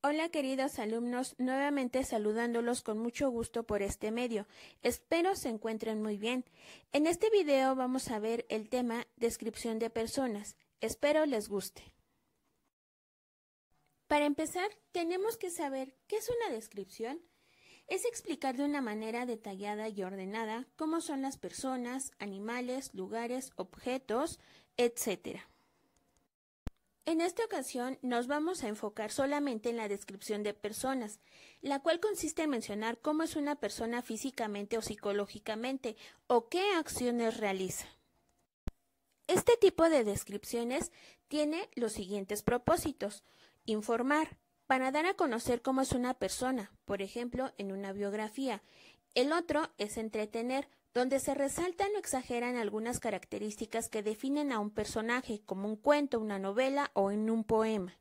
Hola queridos alumnos, nuevamente saludándolos con mucho gusto por este medio. Espero se encuentren muy bien. En este video vamos a ver el tema descripción de personas. Espero les guste. Para empezar, tenemos que saber qué es una descripción. Es explicar de una manera detallada y ordenada cómo son las personas, animales, lugares, objetos, etcétera. En esta ocasión nos vamos a enfocar solamente en la descripción de personas, la cual consiste en mencionar cómo es una persona físicamente o psicológicamente o qué acciones realiza. Este tipo de descripciones tiene los siguientes propósitos. Informar, para dar a conocer cómo es una persona, por ejemplo, en una biografía. El otro es entretener, donde se resaltan o exageran algunas características que definen a un personaje, como un cuento, una novela o en un poema.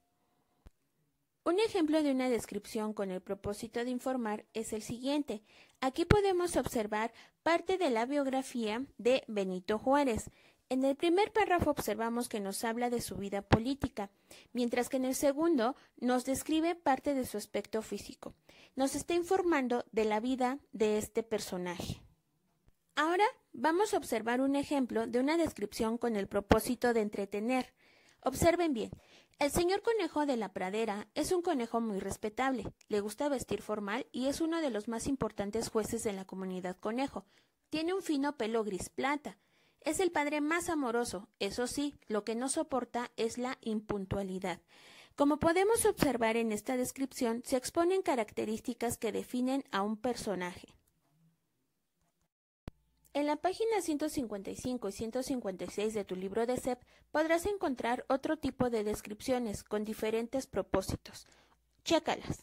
Un ejemplo de una descripción con el propósito de informar es el siguiente. Aquí podemos observar parte de la biografía de Benito Juárez. En el primer párrafo observamos que nos habla de su vida política, mientras que en el segundo nos describe parte de su aspecto físico. Nos está informando de la vida de este personaje. Ahora vamos a observar un ejemplo de una descripción con el propósito de entretener. Observen bien. El señor conejo de la pradera es un conejo muy respetable, le gusta vestir formal y es uno de los más importantes jueces de la comunidad conejo. Tiene un fino pelo gris plata. Es el padre más amoroso, eso sí, lo que no soporta es la impuntualidad. Como podemos observar en esta descripción, se exponen características que definen a un personaje. En la página 155 y 156 de tu libro de CEP podrás encontrar otro tipo de descripciones con diferentes propósitos. Chécalas.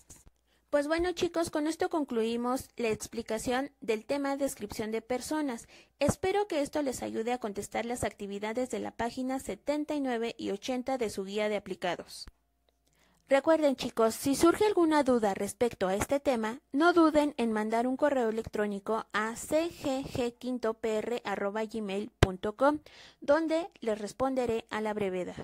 Pues bueno chicos, con esto concluimos la explicación del tema descripción de personas. Espero que esto les ayude a contestar las actividades de la página 79 y 80 de su guía de aplicados. Recuerden chicos, si surge alguna duda respecto a este tema, no duden en mandar un correo electrónico a cggquintopr.gmail.com donde les responderé a la brevedad.